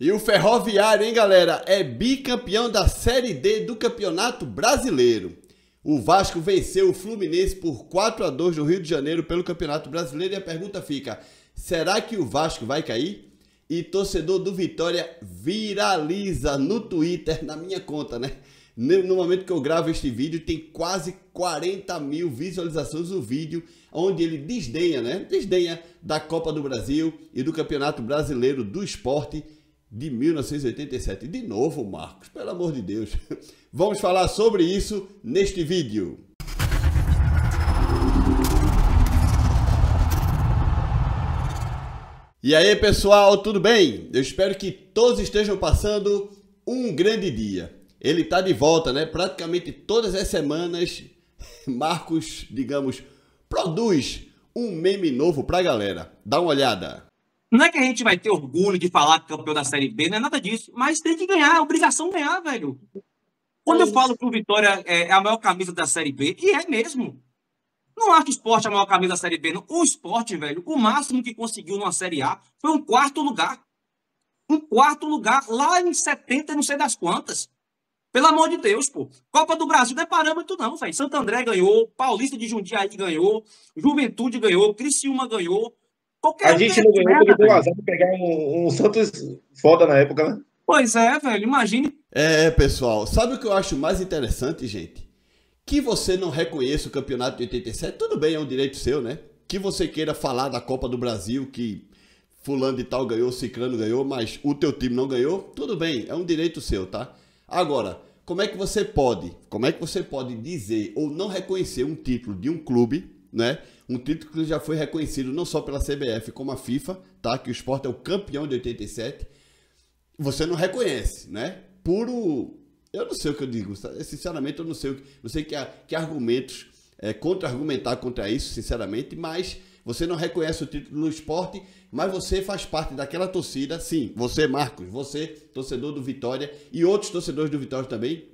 E o Ferroviário, hein, galera, é bicampeão da Série D do Campeonato Brasileiro. O Vasco venceu o Fluminense por 4 a 2 no Rio de Janeiro pelo Campeonato Brasileiro e a pergunta fica: será que o Vasco vai cair? E torcedor do Vitória viraliza no Twitter, na minha conta, né? No momento que eu gravo este vídeo, tem quase 40 mil visualizações o vídeo, onde ele desdenha, né? Desdenha da Copa do Brasil e do Campeonato Brasileiro do Esporte de 1987. De novo, Marcos, pelo amor de Deus. Vamos falar sobre isso neste vídeo. E aí, pessoal, tudo bem? Eu espero que todos estejam passando um grande dia. Ele está de volta, né? Praticamente todas as semanas, Marcos, digamos, produz um meme novo para a galera. Dá uma olhada. Não é que a gente vai ter orgulho de falar que é campeão da Série B, não é nada disso, mas tem que ganhar, é obrigação ganhar, velho. Quando eu é falo que o Vitória é, é a maior camisa da Série B, e é mesmo. Não acho o esporte a maior camisa da Série B, não. O esporte, velho, o máximo que conseguiu numa Série A foi um quarto lugar. Um quarto lugar lá em 70, não sei das quantas. Pelo amor de Deus, pô. Copa do Brasil não é parâmetro, não, velho. Santo André ganhou, Paulista de Jundiaí ganhou, Juventude ganhou, Criciúma ganhou a gente não ganhou porque deu azar de pegar um, um Santos foda na época, né? Pois é, velho, imagine. É, pessoal, sabe o que eu acho mais interessante, gente? Que você não reconheça o campeonato de 87, tudo bem, é um direito seu, né? Que você queira falar da Copa do Brasil, que fulano de tal ganhou, ciclano ganhou, mas o teu time não ganhou, tudo bem, é um direito seu, tá? Agora, como é que você pode, como é que você pode dizer ou não reconhecer um título de um clube né? Um título que já foi reconhecido não só pela CBF como a FIFA, tá? Que o esporte é o campeão de 87. Você não reconhece, né? Puro. Eu não sei o que eu digo, sinceramente, eu não sei o que. Não sei que, que argumentos é, contra-argumentar contra isso, sinceramente, mas você não reconhece o título do esporte, mas você faz parte daquela torcida, sim, você, Marcos, você, torcedor do Vitória, e outros torcedores do Vitória também,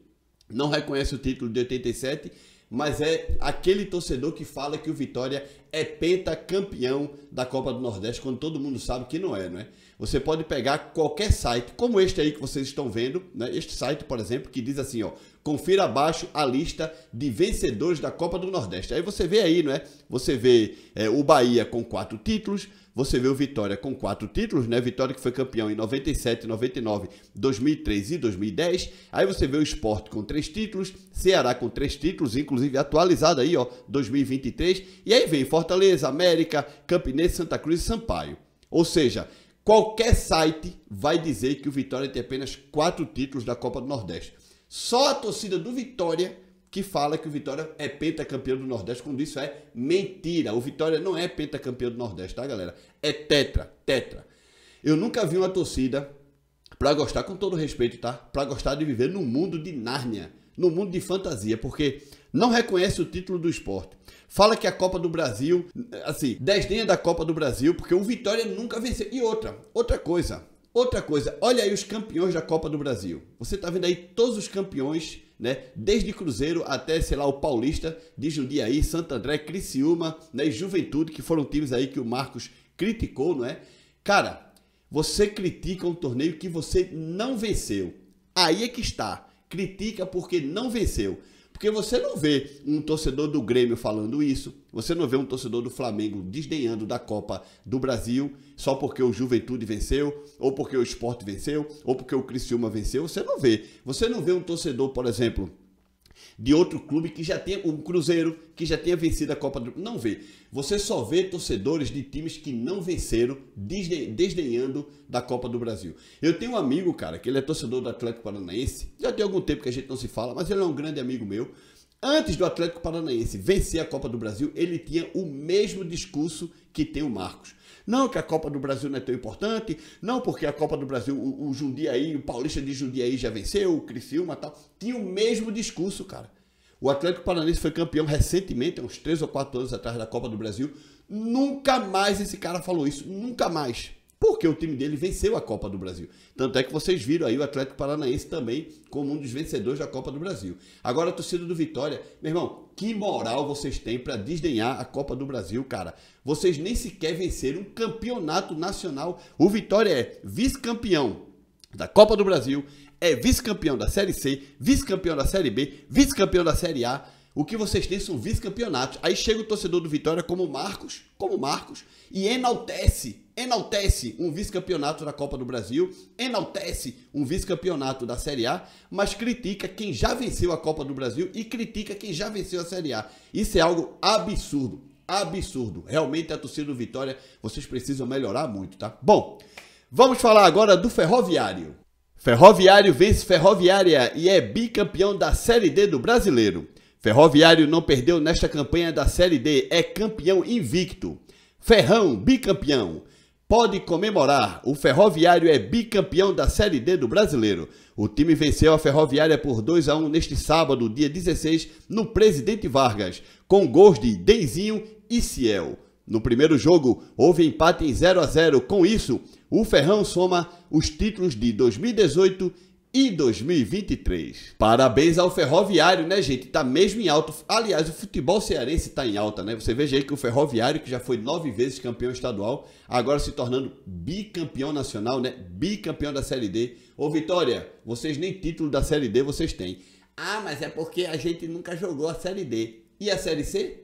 não reconhece o título de 87 mas é aquele torcedor que fala que o Vitória é pentacampeão da Copa do Nordeste, quando todo mundo sabe que não é, não é? Você pode pegar qualquer site, como este aí que vocês estão vendo, né? este site, por exemplo, que diz assim, ó, Confira abaixo a lista de vencedores da Copa do Nordeste. Aí você vê aí, não é? Você vê é, o Bahia com quatro títulos, você vê o Vitória com quatro títulos, né? Vitória que foi campeão em 97, 99, 2003 e 2010. Aí você vê o Esporte com três títulos, Ceará com três títulos, inclusive atualizado aí, ó, 2023. E aí vem Fortaleza, América, Campinense, Santa Cruz e Sampaio. Ou seja, qualquer site vai dizer que o Vitória tem apenas quatro títulos da Copa do Nordeste. Só a torcida do Vitória que fala que o Vitória é pentacampeão do Nordeste, quando isso é mentira. O Vitória não é pentacampeão do Nordeste, tá, galera? É tetra, tetra. Eu nunca vi uma torcida, pra gostar, com todo respeito, tá? Pra gostar de viver no mundo de Nárnia, no mundo de fantasia, porque não reconhece o título do esporte. Fala que a Copa do Brasil, assim, desdenha da Copa do Brasil, porque o Vitória nunca venceu. E outra, outra coisa, Outra coisa, olha aí os campeões da Copa do Brasil. Você tá vendo aí todos os campeões, né? Desde Cruzeiro até, sei lá, o Paulista, de Jundiaí, Santo André, Criciúma, né? E Juventude, que foram times aí que o Marcos criticou, não é? Cara, você critica um torneio que você não venceu. Aí é que está. Critica porque não venceu. Porque você não vê um torcedor do Grêmio falando isso, você não vê um torcedor do Flamengo desdenhando da Copa do Brasil só porque o Juventude venceu, ou porque o Esporte venceu, ou porque o Criciúma venceu, você não vê. Você não vê um torcedor, por exemplo, de outro clube que já tem o Cruzeiro, que já tenha vencido a Copa do Não vê. Você só vê torcedores de times que não venceram, desdenhando da Copa do Brasil. Eu tenho um amigo, cara, que ele é torcedor do Atlético Paranaense, já tem algum tempo que a gente não se fala, mas ele é um grande amigo meu. Antes do Atlético Paranaense vencer a Copa do Brasil, ele tinha o mesmo discurso que tem o Marcos. Não que a Copa do Brasil não é tão importante, não porque a Copa do Brasil, o, o Jundiaí, o Paulista de Jundiaí já venceu, o Criciúma e tal. Tinha o mesmo discurso, cara. O Atlético Paranaense foi campeão recentemente, uns 3 ou 4 anos atrás da Copa do Brasil. Nunca mais esse cara falou isso, nunca mais. Porque o time dele venceu a Copa do Brasil. Tanto é que vocês viram aí o Atlético Paranaense também como um dos vencedores da Copa do Brasil. Agora a torcida do Vitória, meu irmão, que moral vocês têm para desdenhar a Copa do Brasil, cara? Vocês nem sequer venceram um campeonato nacional. O Vitória é vice-campeão da Copa do Brasil, é vice-campeão da Série C, vice-campeão da Série B, vice-campeão da Série A o que vocês têm são vice-campeonatos. Aí chega o torcedor do Vitória como Marcos, como Marcos, e enaltece, enaltece um vice-campeonato da Copa do Brasil, enaltece um vice-campeonato da Série A, mas critica quem já venceu a Copa do Brasil e critica quem já venceu a Série A. Isso é algo absurdo, absurdo. Realmente a torcida do Vitória, vocês precisam melhorar muito, tá? Bom, vamos falar agora do Ferroviário. Ferroviário vence Ferroviária e é bicampeão da Série D do Brasileiro. Ferroviário não perdeu nesta campanha da Série D, é campeão invicto. Ferrão, bicampeão. Pode comemorar, o Ferroviário é bicampeão da Série D do Brasileiro. O time venceu a Ferroviária por 2 a 1 neste sábado, dia 16, no Presidente Vargas, com gols de Deizinho e Ciel. No primeiro jogo, houve empate em 0 a 0. Com isso, o Ferrão soma os títulos de 2018 e 2023. Parabéns ao Ferroviário, né, gente? Tá mesmo em alta. Aliás, o futebol cearense tá em alta, né? Você veja aí que o Ferroviário, que já foi nove vezes campeão estadual, agora se tornando bicampeão nacional, né? Bicampeão da Série D. Ô, Vitória, vocês nem título da Série D vocês têm. Ah, mas é porque a gente nunca jogou a Série D. E a Série C?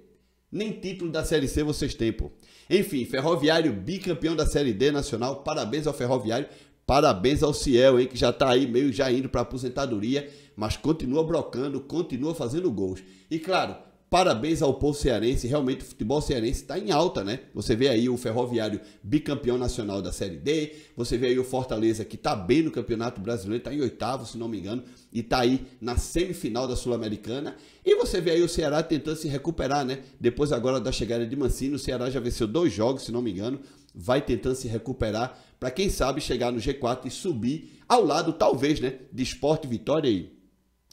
Nem título da Série C vocês têm, pô. Enfim, Ferroviário bicampeão da Série D nacional. Parabéns ao Ferroviário. Parabéns ao Ciel, hein, que já está aí meio já indo para aposentadoria, mas continua brocando, continua fazendo gols. E claro, Parabéns ao povo cearense, realmente o futebol cearense está em alta, né? Você vê aí o Ferroviário bicampeão nacional da Série D, você vê aí o Fortaleza que está bem no Campeonato Brasileiro, está em oitavo, se não me engano, e está aí na semifinal da Sul-Americana. E você vê aí o Ceará tentando se recuperar, né? Depois agora da chegada de Mancini, o Ceará já venceu dois jogos, se não me engano, vai tentando se recuperar para quem sabe chegar no G4 e subir ao lado, talvez, né, de Esporte Vitória e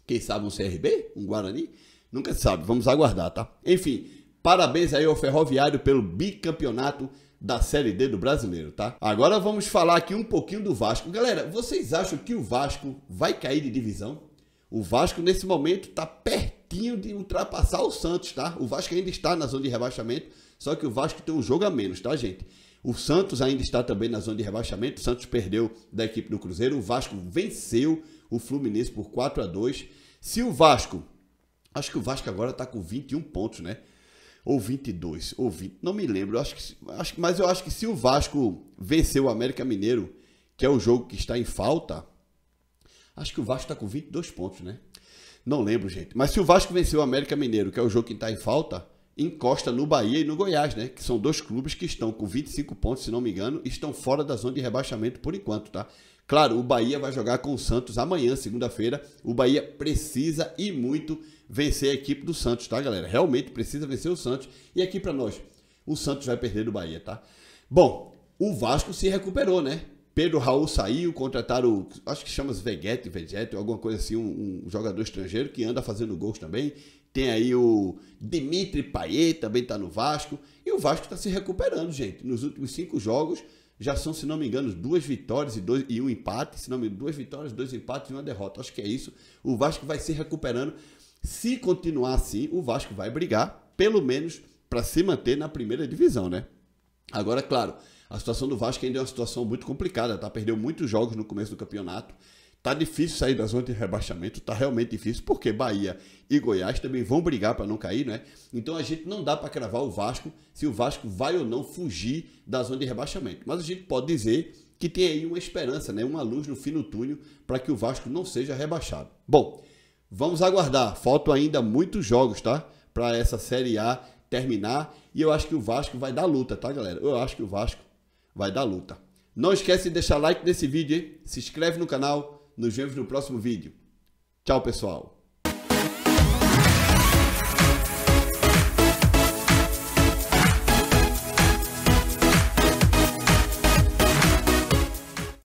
quem sabe um CRB, um Guarani, nunca se sabe, vamos aguardar, tá? Enfim, parabéns aí ao Ferroviário pelo bicampeonato da Série D do Brasileiro, tá? Agora vamos falar aqui um pouquinho do Vasco. Galera, vocês acham que o Vasco vai cair de divisão? O Vasco nesse momento tá pertinho pertinho de ultrapassar o Santos, tá? O Vasco ainda está na zona de rebaixamento, só que o Vasco tem um jogo a menos, tá, gente? O Santos ainda está também na zona de rebaixamento. O Santos perdeu da equipe do Cruzeiro. O Vasco venceu o Fluminense por 4 a 2 Se o Vasco. Acho que o Vasco agora está com 21 pontos, né? Ou 22, ou 20, não me lembro. Acho que, acho, mas eu acho que se o Vasco venceu o América Mineiro, que é o jogo que está em falta, acho que o Vasco está com 22 pontos, né? Não lembro, gente. Mas se o Vasco venceu o América Mineiro, que é o jogo que está em falta, encosta no Bahia e no Goiás, né? Que são dois clubes que estão com 25 pontos, se não me engano, e estão fora da zona de rebaixamento por enquanto, tá? Claro, o Bahia vai jogar com o Santos amanhã, segunda-feira. O Bahia precisa e muito vencer a equipe do Santos, tá, galera? Realmente precisa vencer o Santos. E aqui para nós, o Santos vai perder do Bahia, tá? Bom, o Vasco se recuperou, né? Pedro Raul saiu, contrataram, acho que chama Veguete, Vegete, alguma coisa assim, um, um, jogador estrangeiro que anda fazendo gols também. Tem aí o Dimitri Payet, também está no Vasco. E o Vasco está se recuperando, gente. Nos últimos cinco jogos, já são, se não me engano, duas vitórias e, dois, e um empate. Se não me engano, duas vitórias, dois empates e uma derrota. Acho que é isso. O Vasco vai se recuperando. Se continuar assim, o Vasco vai brigar, pelo menos, para se manter na primeira divisão, né? Agora, claro, a situação do Vasco ainda é uma situação muito complicada, tá? Perdeu muitos jogos no começo do campeonato. Tá difícil sair da zona de rebaixamento, tá realmente difícil, porque Bahia e Goiás também vão brigar para não cair, né? Então a gente não dá para cravar o Vasco se o Vasco vai ou não fugir da zona de rebaixamento. Mas a gente pode dizer que tem aí uma esperança, né? Uma luz no fim do túnel para que o Vasco não seja rebaixado. Bom, vamos aguardar. Faltam ainda muitos jogos, tá? Para essa Série A terminar. E eu acho que o Vasco vai dar luta, tá, galera? Eu acho que o Vasco vai dar luta. Não esquece de deixar like nesse vídeo, hein? se inscreve no canal, nos vemos no próximo vídeo. Tchau, pessoal!